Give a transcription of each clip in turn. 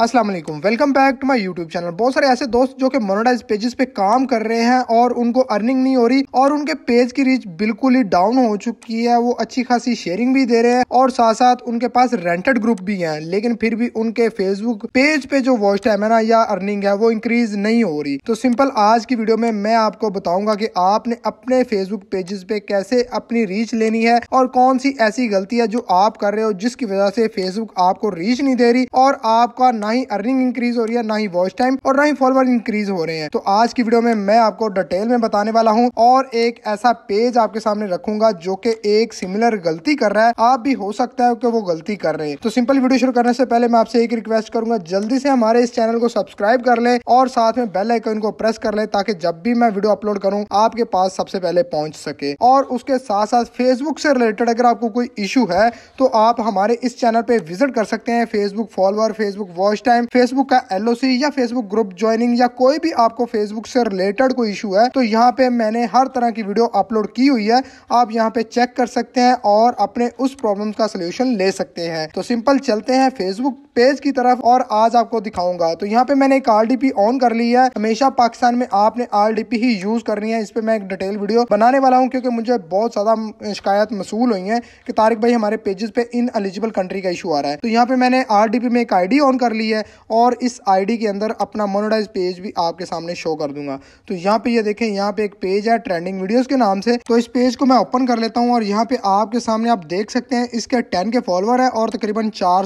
अस्सलाम वालेकुम welcome back to my YouTube channel बहुत सारे ऐसे दोस्त जो कि मोनोटाइज पेजेस पे काम कर रहे हैं और उनको अर्निंग नहीं हो रही और उनके पेज की रीच बिल्कुल ही डाउन हो चुकी है वो अच्छी खासी शेयरिंग भी दे रहे हैं और साथ साथ उनके पास रेंटेड ग्रुप भी हैं लेकिन फिर भी उनके फेसबुक पेज पे जो वॉच टाइम है ना या अर्निंग है वो इंक्रीज नहीं हो रही तो सिंपल आज की वीडियो में मैं आपको बताऊंगा की आपने अपने फेसबुक पेजेस पे कैसे अपनी रीच लेनी है और कौन सी ऐसी गलती है जो आप कर रहे हो जिसकी वजह से फेसबुक आपको रीच नहीं दे रही और आपका ना ही अर्निंग इंक्रीज हो रही है ना ही वॉच टाइम और ना ही फॉलोअर इंक्रीज हो रहे हैं तो आज की वीडियो में मैं आपको डिटेल में बताने वाला हूँ और एक ऐसा पेज आपके सामने रखूंगा जो कि एक सिमिलर गलती कर रहा है आप भी हो सकता है कि वो गलती कर रहे हैं तो सिंपल वीडियो शुरू करने से पहले मैं आपसे एक रिक्वेस्ट करूंगा जल्दी से हमारे इस चैनल को सब्सक्राइब कर ले और साथ में बेल आइकन को प्रेस कर ले ताकि जब भी मैं वीडियो अपलोड करूँ आपके पास सबसे पहले पहुंच सके और उसके साथ साथ फेसबुक से रिलेटेड अगर आपको कोई इशू है तो आप हमारे इस चैनल पर विजिट कर सकते हैं Facebook follower Facebook watch first time Facebook का एल या फेसबुक ग्रुप ज्वाइनिंग या कोई भी आपको फेसबुक से रिलेटेड कोई इशू है तो यहाँ पे मैंने हर तरह की वीडियो अपलोड की हुई है आप यहाँ पे चेक कर सकते हैं और अपने उस प्रॉब्लम का सोल्यूशन ले सकते हैं तो सिंपल चलते हैं फेसबुक पेज की तरफ और आज आपको दिखाऊंगा तो यहाँ पे मैंने एक आर ऑन कर ली है हमेशा पाकिस्तान में आपने आर ही यूज करनी है इस पर मैं एक डिटेल वीडियो बनाने वाला हूँ क्योंकि मुझे बहुत ज्यादा शिकायत मसूल हुई है कि तारिक भाई हमारे पेजेस पे इन एलिजिबल कंट्री का इशू आ रहा है तो यहाँ पे मैंने आर में एक आईडी ऑन कर ली ली है और इस आईडी के अंदर अपना मोनोडाइज पेज भी आपके सामने शो कर दूंगा तो यहाँ पे ये यह देखें यहाँ पे एक पेज है ट्रेंडिंग वीडियोस के नाम से तो इस पेज को मैं ओपन कर लेता हूँ और यहाँ पे आपके सामने आप देख सकते हैं इसके टेन के फॉलोअर है और तकरीबन चार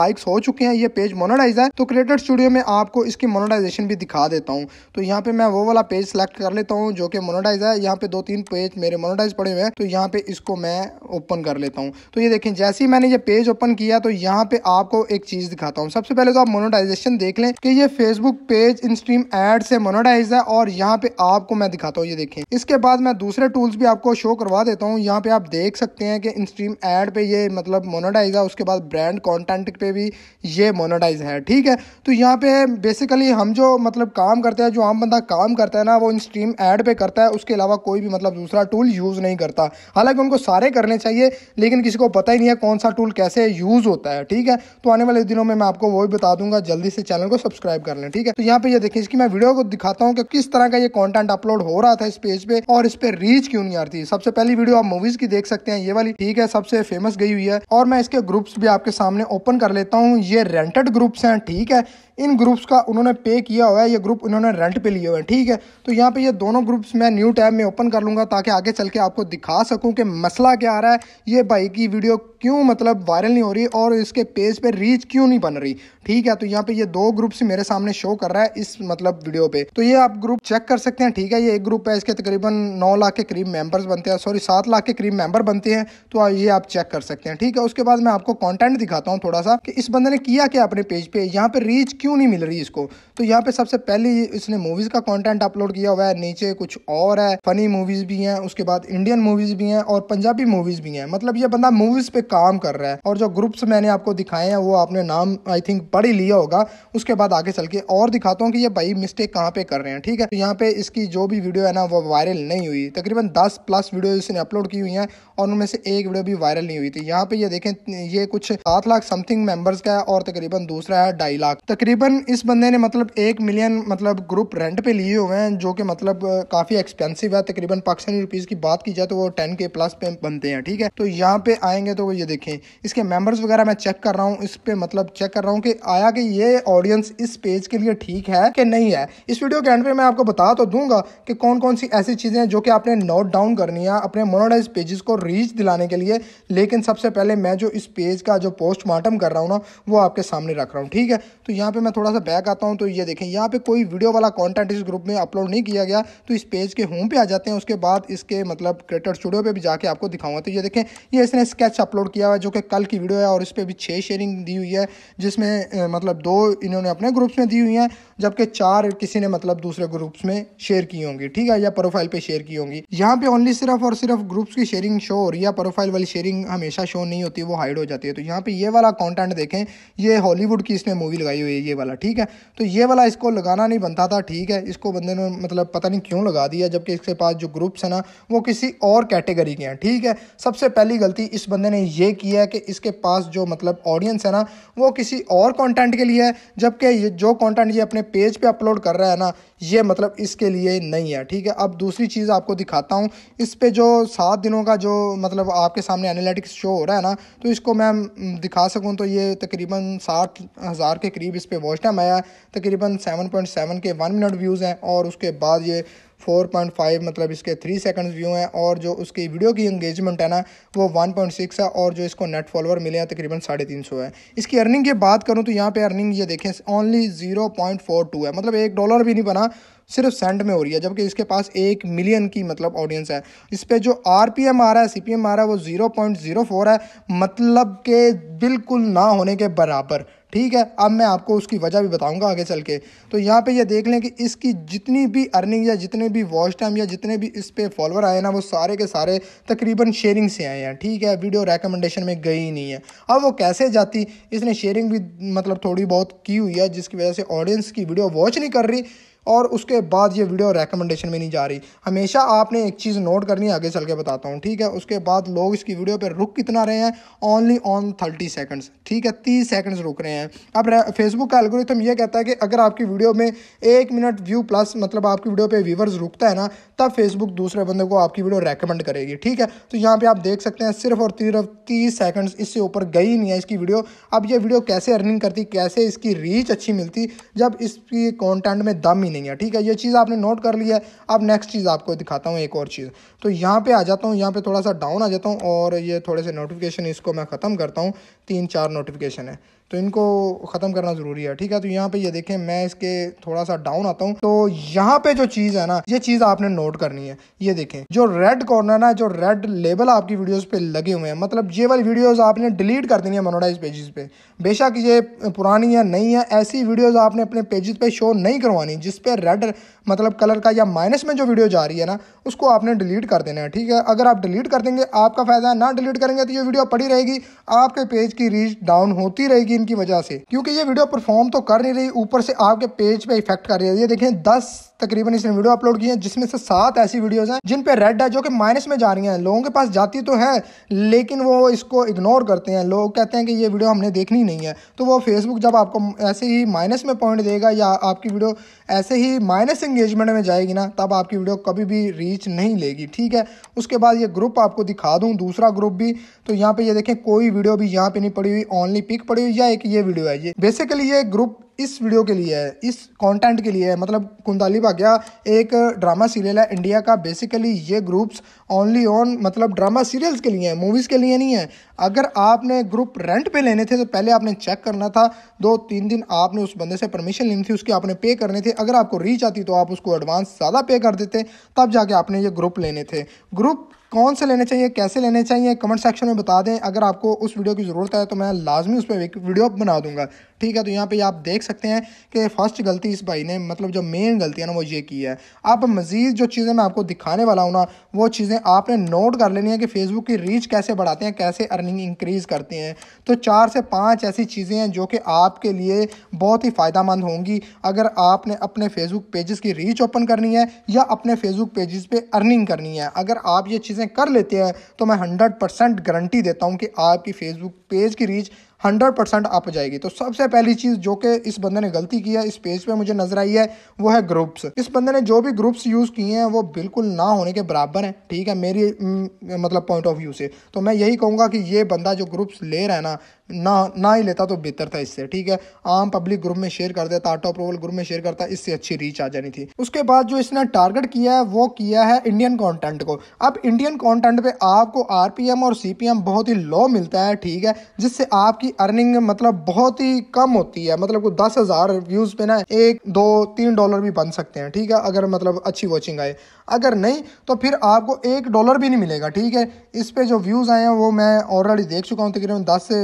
लाइक्स हो चुके हैं ये पेज मोनोडाइज है तो क्रिएटर स्टूडियो में आपको इसकी मोनोडाइजेशन भी दिखा देता हूँ तो यहाँ पे मैं वो वाला पेज सेलेक्ट कर लेता हूँ जो कि मोनोडाइज है यहाँ पे दो तीन पेज मेरे मोनोडाइज पड़े हुए हैं तो यहाँ पे इसको मैं ओपन कर लेता हूँ तो ये देखें जैसे ही मैंने ये पेज ओपन किया तो यहाँ पे आपको एक चीज दिखाता हूँ सबसे पहले पहले तो आप मोनोटाइजेशन देख लें कि ये Facebook page in stream ad से मोनोटाइज है और यहाँ पे आपको मैं दिखाता हूँ ये देखें इसके बाद मैं दूसरे टूल्स भी आपको शो करवा देता हूँ यहाँ पे आप देख सकते हैं कि इन स्ट्रीम एड पे ये मतलब मोनोटाइज है उसके बाद ब्रांड कॉन्टेंट पे भी ये मोनोटाइज है ठीक है तो यहाँ पे बेसिकली हम जो मतलब काम करते हैं जो आम बंदा काम करता है ना वो इन स्ट्रीम एड पे करता है उसके अलावा कोई भी मतलब दूसरा टूल यूज़ नहीं करता हालांकि उनको सारे करने चाहिए लेकिन किसी को पता ही नहीं है कौन सा टूल कैसे यूज़ होता है ठीक है तो आने वाले दिनों में मैं आपको वो भी बता दूंगा जल्दी से चैनल को सब्सक्राइब कर लें ठीक है तो यहाँ पे ये देखिए इसकी मैं वीडियो को दिखाता हूँ कि किस तरह का ये कंटेंट अपलोड हो रहा था इस पेज पे और इस पे रीच क्यों नहीं आ रही सबसे पहली वीडियो आप मूवीज की देख सकते हैं ये वाली ठीक है सबसे फेमस गई हुई है और मैं इसके ग्रुप्स भी आपके सामने ओपन कर लेता हूँ ये रेंटेड ग्रुप्स हैं ठीक है इन ग्रुप्स का उन्होंने पे किया हुआ है ये ग्रुप उन्होंने रेंट पे लिए हुए हैं ठीक है तो यहाँ पे ये दोनों ग्रुप्स मैं न्यू टैब में ओपन कर लूँगा ताकि आगे चल के आपको दिखा सकूँ कि मसला क्या आ रहा है ये भाई की वीडियो क्यों मतलब वायरल नहीं हो रही और इसके पेज पे रीच क्यों नहीं बन रही ठीक है तो यहाँ पे ये दो ग्रुप्स मेरे सामने शो कर रहा है इस मतलब वीडियो पे तो ये आप ग्रुप चेक कर सकते हैं ठीक है ये एक ग्रुप है इसके तकरीबन नौ लाख के करीब मेंबर्स बनते हैं सॉरी सात लाख के करीब मेंबर बनते हैं तो ये आप चेक कर सकते हैं ठीक है उसके बाद मैं आपको कॉन्टेंट दिखाता हूँ थोड़ा सा कि इस बंदे ने किया क्या अपने पेज पे यहाँ पे रीच क्यों क्यों नहीं मिल रही इसको तो यहाँ पे सबसे पहले इसने मूवीज़ का कंटेंट अपलोड किया हुआ है नीचे कुछ और है फनी मूवीज़ भी हैं उसके बाद इंडियन मूवीज़ भी हैं और पंजाबी मूवीज़ भी हैं मतलब ये बंदा मूवीज़ पे काम कर रहा है और जो ग्रुप्स मैंने आपको दिखाए हैं वो आपने नाम आई थिंक पढ़ ही लिया होगा उसके बाद आगे चल के और दिखाता हूँ कि ये भाई मिस्टेक कहाँ पे कर रहे हैं ठीक है तो यहाँ पे इसकी जो भी वीडियो है ना वो वायरल नहीं हुई तकरीबन दस प्लस वीडियो इसने अपलोड की हुई है और उनमें से एक वीडियो भी वायरल नहीं हुई थी यहाँ पे ये देखें ये कुछ सात लाख समथिंग मेंबर्स का है और तकरीबन दूसरा है ढाई लाख तकरीबन तकरीबन इस बंदे ने मतलब एक मिलियन मतलब ग्रुप रेंट पे लिए हुए हैं जो कि मतलब काफ़ी एक्सपेंसिव है तकरीबन पाकिस्तानी रुपीज़ की बात की जाए तो वो टेन के प्लस पे बनते हैं ठीक है तो यहाँ पे आएंगे तो वो ये देखें इसके मेम्बर्स वगैरह मैं चेक कर रहा हूँ इस पर मतलब चेक कर रहा हूँ कि आया कि ये ऑडियंस इस पेज के लिए ठीक है कि नहीं है इस वीडियो के एंड पे मैं आपको बता तो दूंगा कि कौन कौन सी ऐसी चीज़ें हैं जो कि आपने नोट डाउन करनी है अपने मोनोडाइज पेजेस को रीच दिलाने के लिए लेकिन सबसे पहले मैं जो इस पेज का जो पोस्टमार्टम कर रहा हूँ ना वो आपके सामने रख रहा हूँ ठीक है तो यहाँ पे मैं मैं थोड़ा सा बैक आता हूँ तो ये देखें यहाँ पे कोई वीडियो वाला कंटेंट इस ग्रुप में अपलोड नहीं किया गया तो इस पेज के होम पे आ जाते हैं उसके बाद इसके मतलब क्रिएटर स्टूडियो पे भी जाके आपको दिखाऊंगा तो ये देखें ये इसने स्केच अपलोड किया हुआ जो कि कल की वीडियो है और इस पर भी छः शेयरिंग दी हुई है जिसमें मतलब दो इन्होंने अपने ग्रुप्स में दी हुई हैं जबकि चार किसी ने मतलब दूसरे ग्रुप्स में शेयर की होंगी ठीक है या प्रोफाइल पर शेयर की होंगी यहाँ पर ओनली सिर्फ और सिर्फ ग्रुप्स की शेयरिंग शो हो रही है प्रोफाइल वाली शेयरिंग हमेशा शो नहीं होती वो हाइड हो जाती है तो यहाँ पर ये वाला कॉन्टेंट देखें ये हॉलीवुड की इसने मूवी लगाई हुई है ये वाला ठीक है तो ये वाला इसको लगाना नहीं बनता था ठीक है इसको बंदे ने मतलब पता नहीं क्यों लगा दिया जबकि इसके पास जो ग्रुप्स हैं ना वो किसी और कैटेगरी के हैं ठीक है सबसे पहली गलती इस बंदे ने ये की है कि इसके पास जो मतलब ऑडियंस है ना वो किसी और कॉन्टेंट के लिए है जबकि जो कॉन्टेंट ये अपने पेज पर पे अपलोड कर रहा है ना ये मतलब इसके लिए नहीं है ठीक है अब दूसरी चीज़ आपको दिखाता हूँ इस पर जो सात दिनों का जो मतलब आपके सामने एनालिटिक्स शो हो रहा है ना तो इसको मैं हम्म, दिखा सकूँ तो ये तकरीबन साठ हज़ार के करीब इस पर वॉच टाइम आया तकरीबन seven point seven K one minute views हैं और उसके बाद ये फोर पॉइंट फाइव मतलब इसके थ्री सेकंड्स व्यू हैं और जो उसकी वीडियो की इंगेजमेंट है ना वो वन पॉइंट सिक्स है और जो इसको नेट फॉलोअर मिले हैं तकरीबन साढ़े तीन सौ है इसकी अर्निंग की बात करूँ तो यहाँ पे अर्निंग ये देखें ओनली टू है मतलब एक डॉलर भी नहीं बना सिर्फ सेंट में हो रही है जबकि इसके पास एक मिलियन की मतलब ऑडियंस है इस पर जो आर पी एम आ रहा है सी पी एम आ रहा है वो ज़ीरो पॉइंट ज़ीरो फोर है मतलब के बिल्कुल ना होने के बराबर ठीक है अब मैं आपको उसकी वजह भी बताऊंगा आगे चल के तो यहाँ पे ये यह देख लें कि इसकी जितनी भी अर्निंग या जितने भी वॉच टाइम या जितने भी इस पर फॉलोअर आए ना वो सारे के सारे तकरीबन शेयरिंग से आए हैं ठीक है वीडियो रेकमेंडेशन में गई ही नहीं है अब वो कैसे जाती इसने शेयरिंग भी मतलब थोड़ी बहुत की हुई है जिसकी वजह से ऑडियंस की वीडियो वॉच नहीं कर रही और उसके बाद ये वीडियो रेकमेंडेशन में नहीं जा रही हमेशा आपने एक चीज़ नोट करनी है आगे चल के बताता हूँ ठीक है उसके बाद लोग इसकी वीडियो पर रुक कितना रहे हैं ओनली ऑन थर्टी सेकेंड्स ठीक है तीस सेकेंड्स रुक रहे हैं अब फेसबुक का एल्गोरिथम ये कहता है कि अगर आपकी वीडियो में एक मिनट व्यू प्लस मतलब आपकी वीडियो पर व्यूवर्स रुकता है ना तब फेसबुक दूसरे बंदे को आपकी वीडियो रेकमेंड करेगी ठीक है तो यहाँ पर आप देख सकते हैं सिर्फ और सिर्फ तीस सेकेंड्स इससे ऊपर गई नहीं है इसकी वीडियो अब ये वीडियो कैसे अर्निंग करती कैसे इसकी रीच अच्छी मिलती जब इसकी कॉन्टेंट में दम ही ही नहीं है ठीक है ये चीज़ आपने नोट कर ली है अब नेक्स्ट चीज़ आपको दिखाता हूँ एक और चीज़ तो यहाँ पर आ जाता हूँ यहाँ पर थोड़ा सा डाउन आ जाता हूँ और ये थोड़े से नोटिफिकेशन इसको मैं ख़त्म करता हूँ तीन चार नोटिफिकेशन है तो इनको ख़त्म करना ज़रूरी है ठीक है तो यहाँ पे ये देखें मैं इसके थोड़ा सा डाउन आता हूँ तो यहाँ पे जो चीज़ है ना ये चीज़ आपने नोट करनी है ये देखें जो रेड कॉर्नर ना जो रेड लेबल आपकी वीडियोस पे लगे हुए हैं मतलब ये वाली वीडियोस आपने डिलीट कर देनी है मोनोडाइज पेजेस पे बेशक ये पुरानी या नई है ऐसी वीडियोज़ आपने अपने पेजेस पर पे शो नहीं करवानी जिसपे रेड मतलब कलर का या माइनस में जो वीडियो जा रही है ना उसको आपने डिलीट कर देना है ठीक है अगर आप डिलीट कर देंगे आपका फ़ायदा है ना डिलीट करेंगे तो ये वीडियो पड़ी रहेगी आपके पेज इसकी रीच डाउन होती रहेगी इनकी वजह से क्योंकि ये वीडियो परफॉर्म तो कर नहीं रही ऊपर से आपके पेज पे इफेक्ट कर रही है ये देखें दस तकरीबन इसने वीडियो अपलोड की है जिसमें से सात ऐसी वीडियोज हैं जिन पे रेड है जो कि माइनस में जा रही हैं लोगों के पास जाती तो है लेकिन वो इसको इग्नोर करते हैं लोग कहते हैं कि ये वीडियो हमने देखनी नहीं है तो वो फेसबुक जब आपको ऐसे ही माइनस में पॉइंट देगा या आपकी वीडियो ऐसे ही माइनस इंगेजमेंट में जाएगी ना तब आपकी वीडियो कभी भी रीच नहीं लेगी ठीक है उसके बाद ये ग्रुप आपको दिखा दूँ दूसरा ग्रुप भी तो यहाँ पर ये देखें कोई वीडियो भी यहाँ पर नहीं पड़ी हुई ओनली पिक पड़ी हुई या एक ये वीडियो है ये बेसिकली ये ग्रुप इस वीडियो के लिए है इस कंटेंट के लिए है मतलब कुंदाली भाग्या एक ड्रामा सीरियल है इंडिया का बेसिकली ये ग्रुप्स ओनली ऑन मतलब ड्रामा सीरियल्स के लिए है मूवीज़ के लिए नहीं है अगर आपने ग्रुप रेंट पे लेने थे तो पहले आपने चेक करना था दो तीन दिन आपने उस बंदे से परमिशन लेनी थी उसके आपने पे करने थे अगर आपको रीच आती तो आप उसको एडवांस ज़्यादा पे कर देते तब जाके आपने ये ग्रुप लेने थे ग्रुप कौन से लेने चाहिए कैसे लेने चाहिए कमेंट सेक्शन में बता दें अगर आपको उस वीडियो की ज़रूरत है तो मैं लाजमी उस पर वीडियो बना दूंगा ठीक है तो यहाँ पे आप देख सकते हैं कि फर्स्ट गलती इस भाई ने मतलब जो मेन गलती है ना वो ये की है अब मज़ीद जो चीज़ें मैं आपको दिखाने वाला हूँ ना वो चीज़ें आपने नोट कर लेनी है कि फेसबुक की रीच कैसे बढ़ाते हैं कैसे अर्निंग इंक्रीज़ करते हैं तो चार से पाँच ऐसी चीज़ें हैं जो कि आपके लिए बहुत ही फ़ायदा मंद होंगी अगर आपने अपने फेसबुक पेजेस की रीच ओपन करनी है या अपने फेसबुक पेजेस पे अर्निंग करनी है अगर आप ये चीज़ें कर लेते हैं तो मैं हंड्रेड परसेंट गारंटी देता हूँ कि आपकी फेसबुक पेज की रीच हंड्रेड परसेंट अप जाएगी तो सबसे पहली चीज़ जो कि इस बंदे ने गलती की है इस पेज पे मुझे नजर आई है वो है ग्रुप्स इस बंदे ने जो भी ग्रुप्स यूज़ किए हैं वो बिल्कुल ना होने के बराबर हैं ठीक है मेरी मतलब पॉइंट ऑफ व्यू से तो मैं यही कहूँगा कि ये बंदा जो ग्रुप्स ले रहा है ना ना ना ही लेता तो बेहतर था इससे ठीक है आम पब्लिक ग्रुप में शेयर कर देता ऑटो अप्रूवल ग्रुप में शेयर करता इससे अच्छी रीच आ जानी थी उसके बाद जो इसने टारगेट किया है वो किया है इंडियन कॉन्टेंट को अब इंडियन कॉन्टेंट पे आपको आरपीएम और सीपीएम बहुत ही लो मिलता है ठीक है जिससे आपकी अर्निंग मतलब बहुत ही कम होती है मतलब को दस हज़ार व्यूज़ पे ना एक दो तीन डॉलर भी बन सकते हैं ठीक है अगर मतलब अच्छी वॉचिंग आए अगर नहीं तो फिर आपको एक डॉलर भी नहीं मिलेगा ठीक है इस पर जो व्यूज़ आए हैं वो मैं ऑलरेडी देख चुका हूँ तकरीबन दस से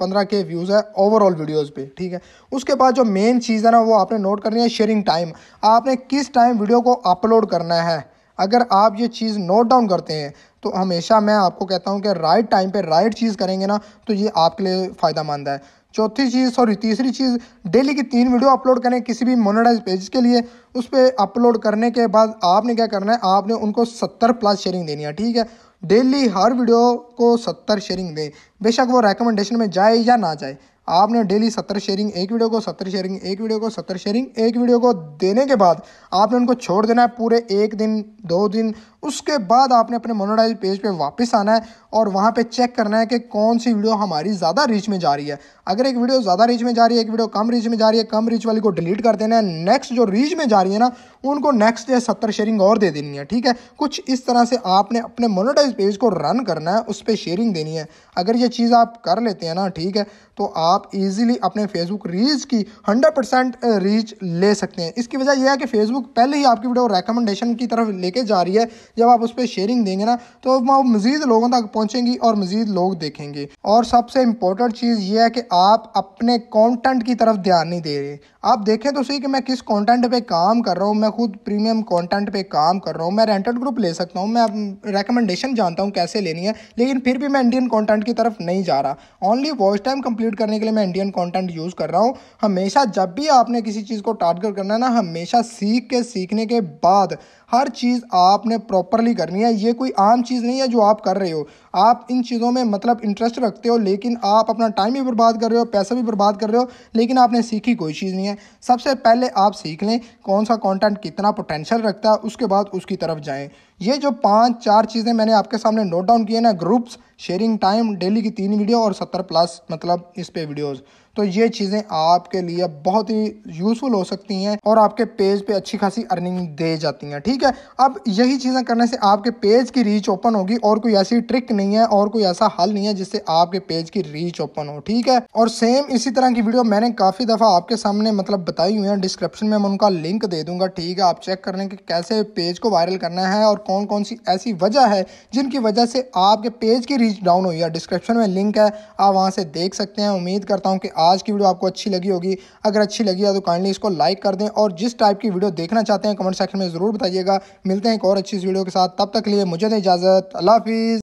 पंद्रह के व्यूज़ है ओवरऑल वीडियोस पे ठीक है उसके बाद जो मेन चीज़ है ना वो आपने नोट करनी है शेयरिंग टाइम आपने किस टाइम वीडियो को अपलोड करना है अगर आप ये चीज़ नोट डाउन करते हैं तो हमेशा मैं आपको कहता हूँ कि राइट टाइम पे राइट चीज़ करेंगे ना तो ये आपके लिए फ़ायदा मंद है चौथी चीज़ सॉरी तीसरी चीज़ डेली की तीन वीडियो अपलोड करें किसी भी मोनोडाइज पेज के लिए उस पर अपलोड करने के बाद आपने क्या करना है आपने उनको सत्तर प्लस शेयरिंग देनी है ठीक है डेली हर वीडियो को सत्तर शेयरिंग दें बेशक वो रेकमेंडेशन में जाए या ना जाए आपने डेली सत्तर शेयरिंग एक वीडियो को सत्तर शेयरिंग एक वीडियो को सत्तर शेयरिंग एक वीडियो को देने के बाद आपने उनको छोड़ देना है पूरे एक दिन दो दिन उसके बाद आपने अपने मोनोडाइज पेज पे वापस आना है और वहाँ पे चेक करना है कि कौन सी वीडियो हमारी ज़्यादा रीच में जा रही है अगर एक वीडियो ज़्यादा रीच में जा रही है एक वीडियो कम रीच में जा रही है कम रीच वाली को डिलीट कर देना है नेक्स्ट जो रीच में जा रही है ना उनको नेक्स्ट डे सत्तर शेयरिंग और दे देनी है ठीक है कुछ इस तरह से आपने अपने मोनोटाइज पेज को रन करना है उस पर शेयरिंग देनी है अगर ये चीज़ आप कर लेते हैं ना ठीक है तो आप ईजिली अपने फेसबुक रीच की हंड्रेड परसेंट रीच ले सकते हैं इसकी वजह यह है कि फेसबुक पहले ही आपकी वीडियो रेकमेंडेशन की तरफ लेके जा रही है जब आप उस पर शेयरिंग देंगे ना तो वो मज़ीद लोगों तक पहुँचेंगी और मज़ीद लोग देखेंगे और सबसे इम्पोर्टेंट चीज़ ये है कि आप अपने कॉन्टेंट की तरफ ध्यान नहीं दे रहे आप देखें तो सही कि मैं किस कॉन्टेंट पर काम कर रहा हूँ मैं खुद प्रीमियम कॉन्टेंट पर काम कर रहा हूँ मैं रेंटेड ग्रुप ले सकता हूँ मैं रिकमेंडेशन जानता हूँ कैसे लेनी है लेकिन फिर भी मैं इंडियन कॉन्टेंट की तरफ नहीं जा रहा ओनली वॉच टाइम कंप्लीट करने के लिए मैं इंडियन कॉन्टेंट यूज़ कर रहा हूँ हमेशा जब भी आपने किसी चीज़ को टारगेट करना है ना हमेशा सीख के सीखने के बाद हर चीज़ आपने प्रॉपर प्रॉपरली करनी है ये कोई आम चीज़ नहीं है जो आप कर रहे हो आप इन चीज़ों में मतलब इंटरेस्ट रखते हो लेकिन आप अपना टाइम भी बर्बाद कर रहे हो पैसा भी बर्बाद कर रहे हो लेकिन आपने सीखी कोई चीज़ नहीं है सबसे पहले आप सीख लें कौन सा कॉन्टेंट कितना पोटेंशियल रखता है उसके बाद उसकी तरफ जाएँ ये जो पाँच चार चीज़ें मैंने आपके सामने नोट डाउन किए ना ग्रुप्स शेयरिंग टाइम डेली की तीन वीडियो और सत्तर प्लस मतलब इस पर वीडियोज़ तो ये चीज़ें आपके लिए बहुत ही यूज़फुल हो सकती हैं और आपके पेज पे अच्छी खासी अर्निंग दे जाती हैं ठीक है अब यही चीज़ें करने से आपके पेज की रीच ओपन होगी और कोई ऐसी ट्रिक नहीं नहीं है और कोई ऐसा हल नहीं है जिससे आपके पेज की रीच ओपन हो ठीक है और सेम इसी तरह की वीडियो मैंने काफ़ी दफ़ा आपके सामने मतलब बताई हुई है डिस्क्रिप्शन में मैं उनका लिंक दे दूंगा ठीक है आप चेक करने के कैसे पेज को वायरल करना है और कौन कौन सी ऐसी वजह है जिनकी वजह से आपके पेज की रीच डाउन हुई है डिस्क्रिप्शन में लिंक है आप वहां से देख सकते हैं उम्मीद करता हूं कि आज की वीडियो आपको अच्छी लगी होगी अगर अच्छी लगी है तो काइंडली इसको लाइक कर दें और जिस टाइप की वीडियो देखना चाहते हैं कमेंट सेक्शन में ज़रूर बताइएगा मिलते हैं एक और अच्छी वीडियो के साथ तब तक लिए मुझे इजाज़त अल्लाह हाफिज़